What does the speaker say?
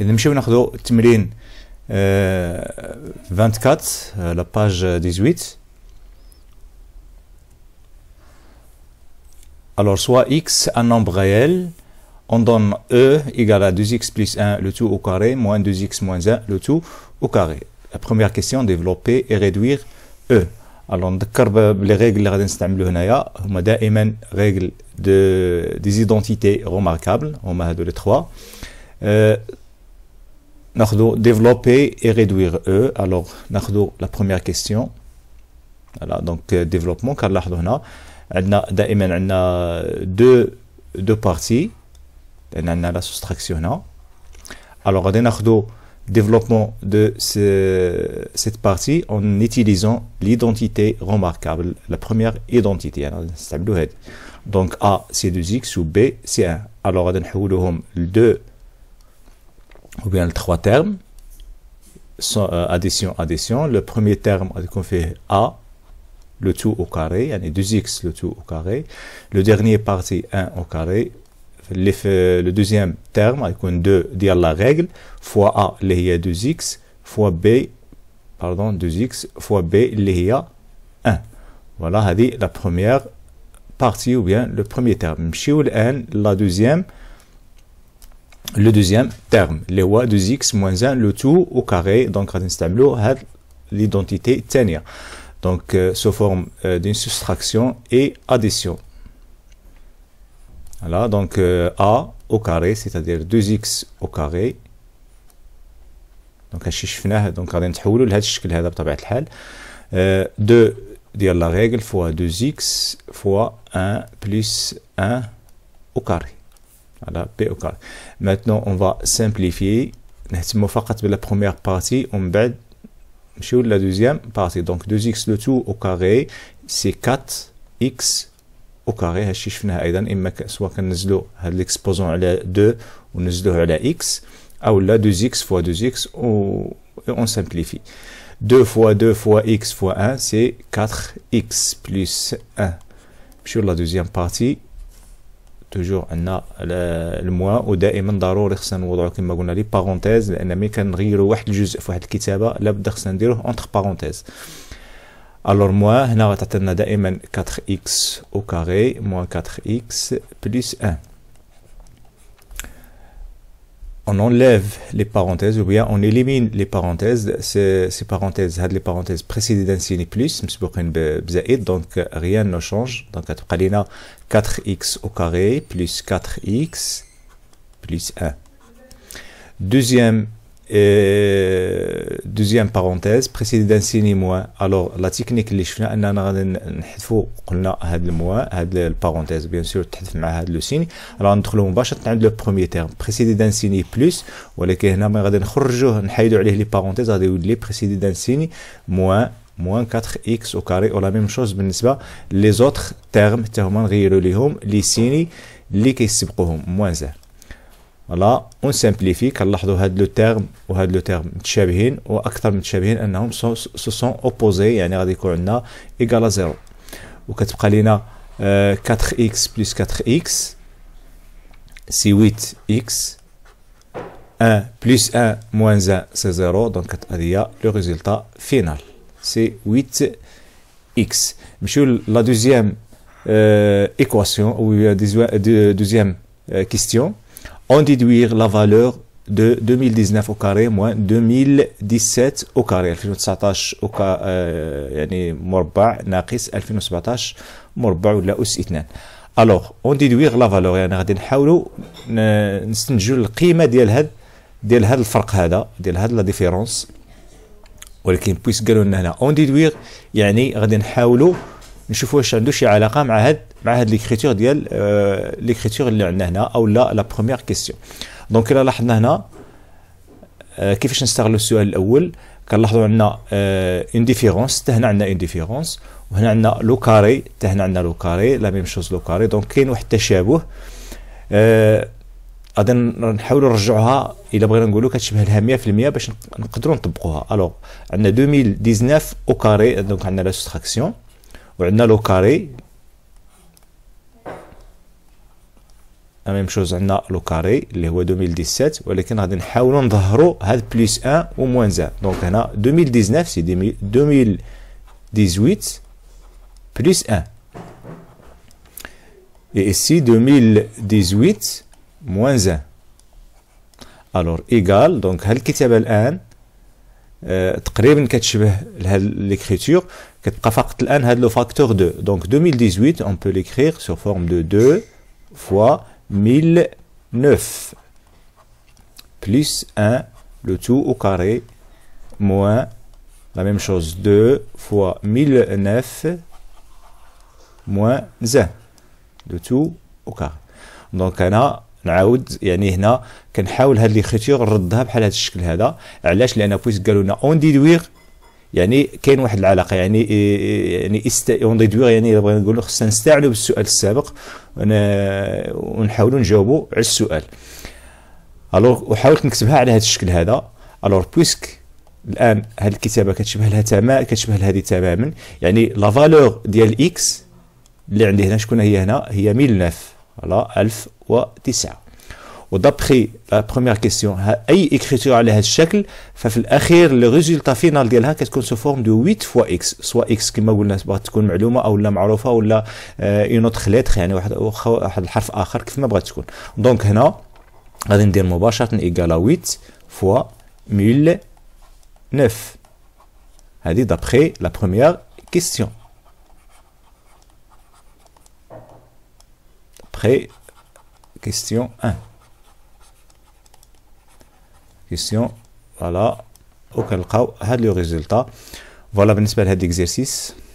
24 la page 18 Alors, soit x un nombre réel, on donne e égale à 2x plus 1, le tout au carré, moins 2x moins 1, le tout au carré. La première question, développer et réduire e. Alors, on les règles règles de, des identités remarquables, on m'a les trois. Euh, développer et réduire E. Alors, la première question. Voilà, donc euh, développement, car là, on a deux, deux parties. On a la soustraction. Alors, on a développement de cette partie en utilisant l'identité remarquable, la première identité. Hein, donc A c'est 2x ou B c'est 1. Alors on a 2 ou bien trois termes, sont, euh, addition, addition. Le premier terme on fait A, le tout au carré, a 2x le tout au carré. Le dernier parti 1 au carré. Euh, le deuxième terme, avec 2 dire la règle, fois A, les 2x, fois B, pardon, 2x, fois B, les y 1. Voilà, la première partie ou bien le premier terme. n, la deuxième, le deuxième terme, les lois 2x moins 1, le tout au carré, donc l'identité tenir. Donc, euh, sous forme euh, d'une soustraction et addition. Voilà, donc euh, A au carré, c'est-à-dire 2x au carré. Donc, هادشي شفناه donc à l'intérieur لهذا الشكل هذا euh, la règle 2 fois 2x fois 1 plus 1 au carré. Voilà, P au carré. Maintenant, on va simplifier. Nous avons la première partie. On va faire la deuxième partie. Donc, 2x le tout au carré, c'est 4x au carré. Soit que nous avons l'exposant à 2 ou nous avons la x. Ou là, 2x fois 2x. on simplifie. 2 fois 2 fois x fois 1, c'est 4x plus 1. Sur la deuxième partie, توجور عندنا الموا ودائما ضروري خصنا نوضعو كما قلنا لي بارونتيز لان ملي كنغيرو واحد الجزء في واحد الكتابه لابد خصنا نديروه اونتر بارونتيز الور موا هنا غتعطينا دائما 4 اكس او كاري موان 4 اكس بلس 1 on enlève les parenthèses ou bien on élimine les parenthèses ces, parenthèses les parenthèses précédées d'un signe plus donc rien ne change donc à 4x au carré plus 4x plus 1 deuxième إيه دوزيام بارونتيز بريسيدي دان سيني موا الوغ لا تكنيك اللي شفنا اننا غادي نحذفو قلنا هاد الموا هاد البارونتيز بيان سور تحذف مع هاد لو سيني راه ندخلوا مباشره عند لو بروميي تيرم بريسيدي دان سيني بلوس ولكن هنا ما غادي نخرجوه نحيدو عليه لي بارونتيز غادي يولي بريسيدي دان سيني موا موان 4 اكس او كاري او لا ميم شوز بالنسبه لي زوتر تيرم حتى هما نغيروا ليهم لي سيني لي كيسبقوهم موان زيرو voilà on simplifie car les deux termes ou deux termes sont semblables et plus semblables c'est-à-dire sont opposés donc on aura égal à zéro et on a 4x plus 4x c'est 8x 1 plus 1 moins 1 c'est zéro donc on a le résultat final c'est 8x maintenant la deuxième euh, équation ou euh, euh, deuxième question en déduire la valeur de 2019 au carré moins 2017 au carré 2019 au كا يعني مربع ناقص 2017 مربع ولا اس 2 الوغ اون ديدويغ لا فالور يعني غادي نحاولوا نستنتجوا القيمه ديال هاد ديال هاد الفرق هذا ديال هاد لا ديفيرونس ولكن بويس قالوا لنا هنا اون ديدويغ يعني غادي نحاولوا نشوفوا واش عنده شي علاقه مع هاد مع هاد ليكريتور ديال ليكريتور آه، اللي عندنا هنا او لا لا بروميير كيستيون دونك الا لاحظنا هنا آه، كيفاش نستغلوا السؤال الاول كنلاحظوا عندنا اون ديفيرونس حتى هنا عندنا اون ديفيرونس وهنا عندنا لو كاري حتى هنا عندنا لو كاري لا ميم شوز لو كاري دونك كاين واحد التشابه آه، غادي نحاولوا نرجعوها الا بغينا نقولوا كتشبه لها 100% باش نقدروا نطبقوها الوغ عندنا 2019 او كاري دونك عندنا لا سوستراكسيون وعندنا لو كاري ميم شوز عندنا لو كاري اللي هو 2017 ولكن غادي نحاولوا نظهروا هاد بليس 1 و موان زان دونك هنا 2019 سي 2018 بليس 1 اي سي 2018 موان 1 الوغ ايغال دونك هل الكتابة الآن L'écriture, donc 2018, on peut l'écrire sur forme de 2 fois 1009 plus 1, le tout au carré, moins la même chose, 2 fois 1009 moins 1, le tout au carré. Donc on a نعاود يعني هنا كنحاول هاد لي كريتير نردها بحال هاد الشكل هذا علاش لان بويس قالوا لنا اون ديدويغ يعني كاين واحد العلاقه يعني إيه، إيه، يعني است... اون ديدويغ يعني بغينا نقولوا خصنا نستعنوا بالسؤال السابق ونحاولوا نجاوبوا على السؤال الوغ وحاولت نكتبها على هاد الشكل هذا الوغ بويسك الان هاد الكتابه كتشبه لها تماما كتشبه لهذه تماما يعني لا فالور ديال اكس اللي عندي هنا شكون هي هنا هي 1009 Voilà, alf wa ودابخي لا بروميير كيستيون اي اكريتور على هذا الشكل ففي الاخير لو ريزولتا فينال ديالها كتكون سو فورم دو 8 فوا اكس سوا اكس كما قلنا بغات تكون معلومه او لا معروفه ولا اون اوتر ليتر يعني واحد واحد الحرف اخر كيف ما بغات تكون دونك هنا غادي ندير مباشره ايكالا 8 فوا ميل نوف هذه دابخي لا بروميير كيستيون après question 1. Question, voilà, auquel cas, le résultat. Voilà, بالنسبة ben, لهذا l'exercice.